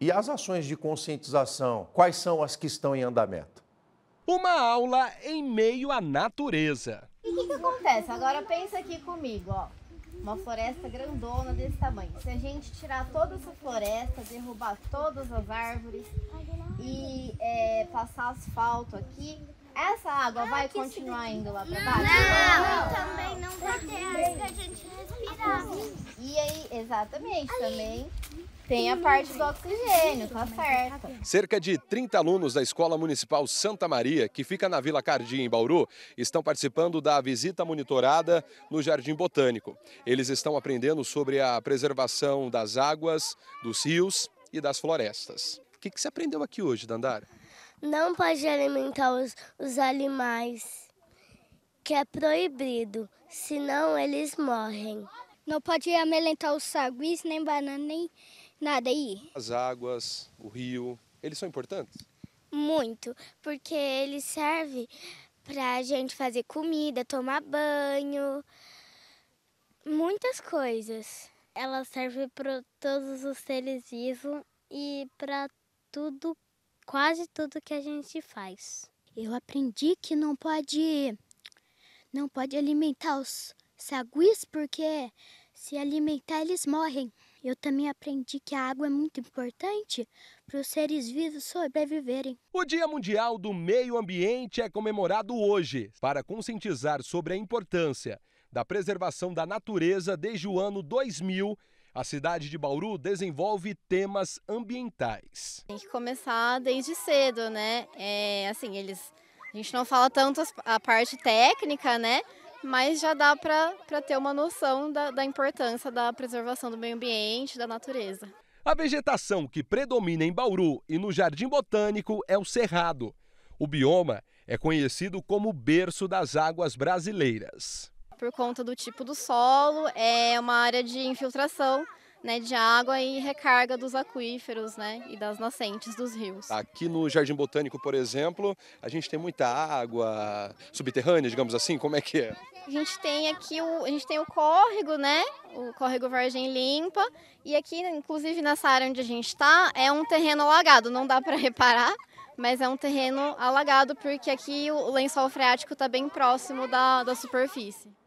E as ações de conscientização, quais são as que estão em andamento? Uma aula em meio à natureza. E o que, que acontece? Agora pensa aqui comigo, ó. Uma floresta grandona desse tamanho. Se a gente tirar toda essa floresta, derrubar todas as árvores e é, passar asfalto aqui, essa água ah, vai continuar indo lá para baixo? Não, não, também não vai ter água a gente respirar. E aí, exatamente, também tem a parte do oxigênio, tá certo. Cerca de 30 alunos da Escola Municipal Santa Maria, que fica na Vila Cardia, em Bauru, estão participando da visita monitorada no Jardim Botânico. Eles estão aprendendo sobre a preservação das águas, dos rios e das florestas. O que, que você aprendeu aqui hoje, Dandara? Não pode alimentar os, os animais, que é proibido, senão eles morrem. Não pode alimentar os saguis, nem banana, nem Nada aí. As águas, o rio, eles são importantes? Muito, porque eles servem para a gente fazer comida, tomar banho, muitas coisas. Ela serve para todos os seres vivos e para tudo, quase tudo que a gente faz. Eu aprendi que não pode não pode alimentar os saguis porque se alimentar eles morrem. Eu também aprendi que a água é muito importante para os seres vivos sobreviverem. O Dia Mundial do Meio Ambiente é comemorado hoje para conscientizar sobre a importância da preservação da natureza desde o ano 2000 a cidade de Bauru desenvolve temas ambientais. Tem que começar desde cedo, né? É, assim, eles. A gente não fala tanto a parte técnica, né? mas já dá para ter uma noção da, da importância da preservação do meio ambiente, da natureza. A vegetação que predomina em Bauru e no Jardim Botânico é o cerrado. O bioma é conhecido como berço das águas brasileiras. Por conta do tipo do solo, é uma área de infiltração né, de água e recarga dos aquíferos né, e das nascentes dos rios. Aqui no Jardim Botânico, por exemplo, a gente tem muita água subterrânea, digamos assim, como é que é? A gente tem aqui o, a gente tem o córrego, né? O córrego Vargem Limpa. E aqui, inclusive nessa área onde a gente está, é um terreno alagado, não dá para reparar, mas é um terreno alagado porque aqui o lençol freático está bem próximo da, da superfície.